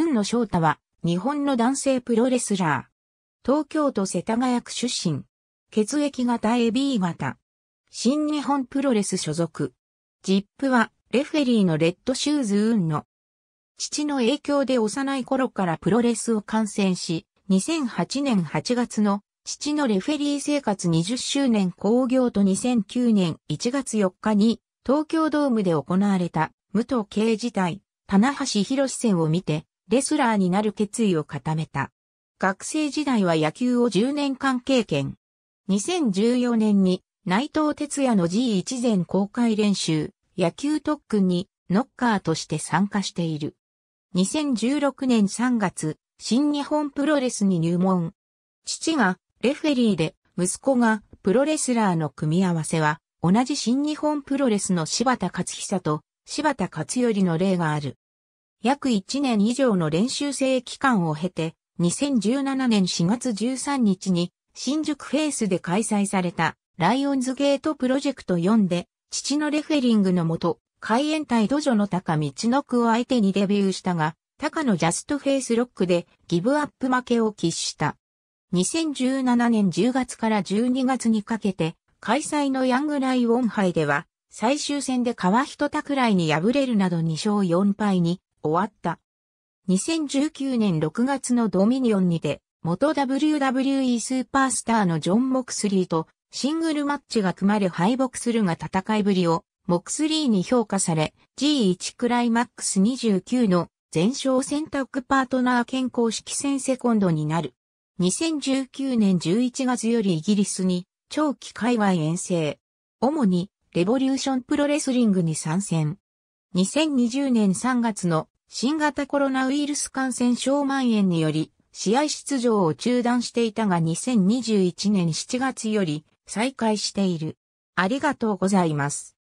運野翔太は、日本の男性プロレスラー。東京都世田谷区出身。血液型 AB 型。新日本プロレス所属。ジップは、レフェリーのレッドシューズ運の。父の影響で幼い頃からプロレスを観戦し、2008年8月の父のレフェリー生活20周年興行と2009年1月4日に東京ドームで行われた武藤刑事隊。棚橋博戦を見てレスラーになる決意を固めた。学生時代は野球を10年間経験。2014年に内藤哲也の G1 前公開練習、野球特訓にノッカーとして参加している。2016年3月、新日本プロレスに入門。父がレフェリーで、息子がプロレスラーの組み合わせは、同じ新日本プロレスの柴田勝久と柴田勝頼の例がある。約1年以上の練習生期間を経て、2017年4月13日に新宿フェイスで開催されたライオンズゲートプロジェクト4で、父のレフェリングのもと、海援隊土壌の高道の区を相手にデビューしたが、高のジャストフェイスロックでギブアップ負けを喫した。2017年10月から12月にかけて、開催のヤングライオン杯では、最終戦で川人拓来に敗れるなど2勝4敗に終わった。2019年6月のドミニオンにて、元 WWE スーパースターのジョン・モクスリーとシングルマッチが組まれ敗北するが戦いぶりをモクスリーに評価され G1 クライマックス29の全勝選択パートナー兼公式戦セコンドになる。2019年11月よりイギリスに長期界隈遠征。主にレボリューションプロレスリングに参戦。2020年3月の新型コロナウイルス感染症蔓延により、試合出場を中断していたが2021年7月より再開している。ありがとうございます。